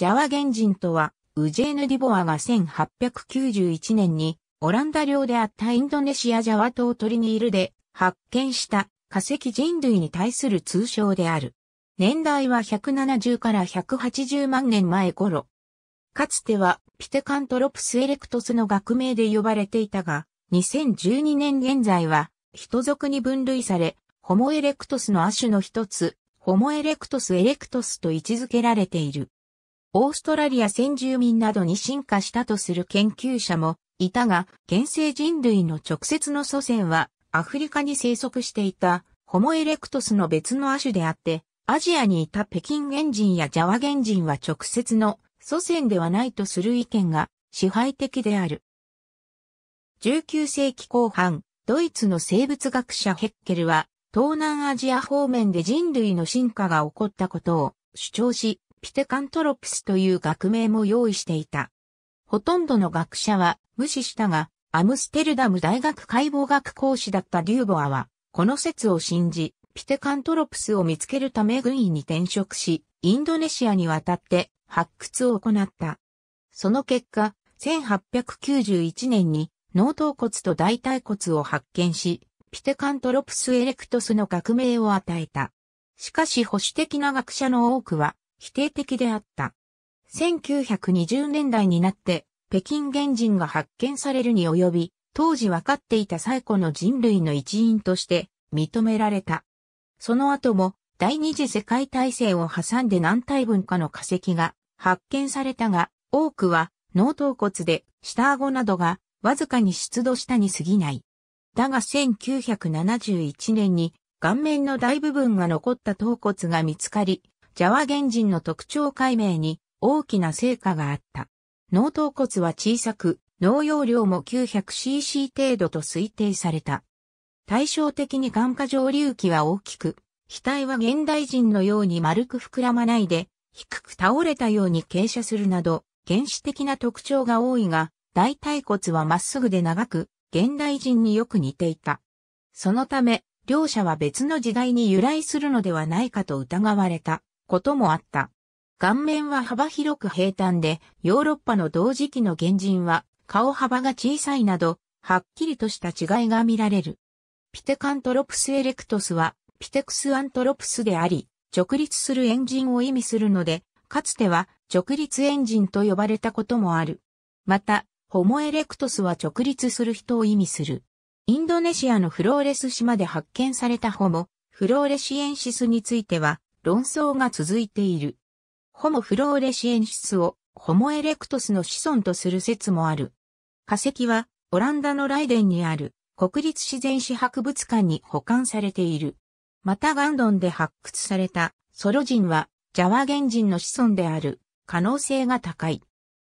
ジャワ原人とは、ウジェーヌ・ディボアが1891年に、オランダ領であったインドネシアジャワ島トリニールで発見した化石人類に対する通称である。年代は170から180万年前頃。かつてはピテカントロプスエレクトスの学名で呼ばれていたが、2012年現在は人族に分類され、ホモエレクトスの亜種の一つ、ホモエレクトスエレクトスと位置づけられている。オーストラリア先住民などに進化したとする研究者もいたが、現世人類の直接の祖先はアフリカに生息していたホモエレクトスの別の亜種であって、アジアにいた北京原人やジャワ原人は直接の祖先ではないとする意見が支配的である。19世紀後半、ドイツの生物学者ヘッケルは、東南アジア方面で人類の進化が起こったことを主張し、ピテカントロプスという学名も用意していた。ほとんどの学者は無視したが、アムステルダム大学解剖学講師だったデューボアは、この説を信じ、ピテカントロプスを見つけるため軍医に転職し、インドネシアに渡って発掘を行った。その結果、1891年に脳頭骨と大腿骨を発見し、ピテカントロプスエレクトスの学名を与えた。しかし保守的な学者の多くは、否定的であった。1920年代になって、北京原人が発見されるに及び、当時分かっていた最古の人類の一員として認められた。その後も第二次世界大戦を挟んで何体文化の化石が発見されたが、多くは脳頭骨で下顎などがわずかに出土したに過ぎない。だが1971年に顔面の大部分が残った頭骨が見つかり、ジャワ原人の特徴解明に大きな成果があった。脳頭骨は小さく、脳容量も 900cc 程度と推定された。対照的に眼下上流器は大きく、額は現代人のように丸く膨らまないで、低く倒れたように傾斜するなど、原始的な特徴が多いが、大腿骨はまっすぐで長く、現代人によく似ていた。そのため、両者は別の時代に由来するのではないかと疑われた。こともあった。顔面は幅広く平坦で、ヨーロッパの同時期の原人は顔幅が小さいなど、はっきりとした違いが見られる。ピテカントロプスエレクトスは、ピテクスアントロプスであり、直立するエンジンを意味するので、かつては直立エンジンと呼ばれたこともある。また、ホモエレクトスは直立する人を意味する。インドネシアのフローレス島で発見されたホモ、フローレシエンシスについては、論争が続いている。ホモフローレシエンシスをホモエレクトスの子孫とする説もある。化石はオランダのライデンにある国立自然史博物館に保管されている。またガンドンで発掘されたソロ人はジャワ原人の子孫である可能性が高い。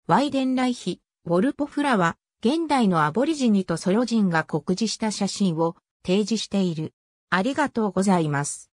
ワイデンライヒ、ウォルポフラは現代のアボリジニとソロ人が酷似した写真を提示している。ありがとうございます。